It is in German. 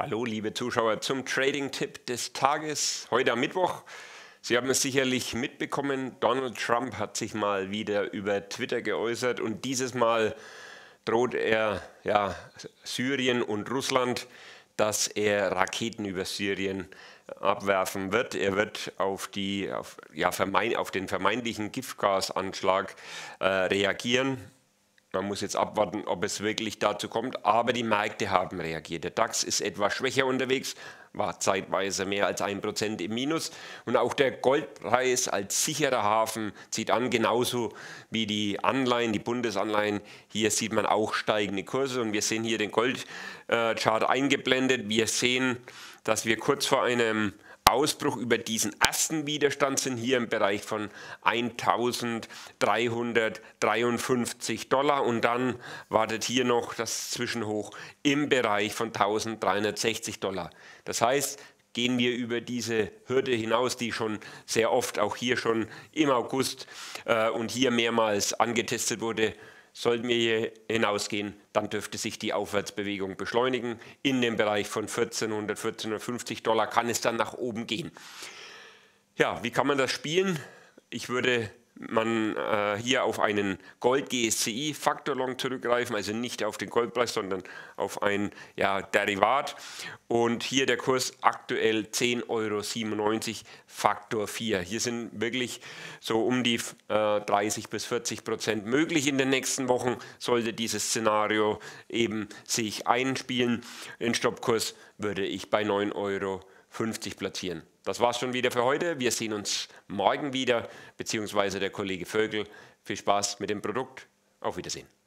Hallo, liebe Zuschauer, zum Trading-Tipp des Tages. Heute am Mittwoch. Sie haben es sicherlich mitbekommen, Donald Trump hat sich mal wieder über Twitter geäußert und dieses Mal droht er ja, Syrien und Russland, dass er Raketen über Syrien abwerfen wird. Er wird auf, die, auf, ja, vermein, auf den vermeintlichen Giftgasanschlag äh, reagieren man muss jetzt abwarten, ob es wirklich dazu kommt, aber die Märkte haben reagiert. Der DAX ist etwas schwächer unterwegs, war zeitweise mehr als 1% im Minus und auch der Goldpreis als sicherer Hafen zieht an, genauso wie die Anleihen, die Bundesanleihen. Hier sieht man auch steigende Kurse und wir sehen hier den Goldchart eingeblendet. Wir sehen, dass wir kurz vor einem Ausbruch über diesen ersten Widerstand sind hier im Bereich von 1353 Dollar und dann wartet hier noch das Zwischenhoch im Bereich von 1360 Dollar. Das heißt, gehen wir über diese Hürde hinaus, die schon sehr oft auch hier schon im August äh, und hier mehrmals angetestet wurde, Sollten wir hier hinausgehen, dann dürfte sich die Aufwärtsbewegung beschleunigen. In dem Bereich von 1400, 1450 Dollar kann es dann nach oben gehen. Ja, wie kann man das spielen? Ich würde man äh, hier auf einen Gold GSCI faktor Long zurückgreifen, also nicht auf den Goldpreis, sondern auf ein ja, Derivat. Und hier der Kurs aktuell 10,97 Euro Faktor 4. Hier sind wirklich so um die äh, 30 bis 40 Prozent möglich in den nächsten Wochen, sollte dieses Szenario eben sich einspielen. Den Stoppkurs würde ich bei 9 Euro 50 platzieren. Das war's schon wieder für heute. Wir sehen uns morgen wieder, beziehungsweise der Kollege Vögel. Viel Spaß mit dem Produkt. Auf Wiedersehen.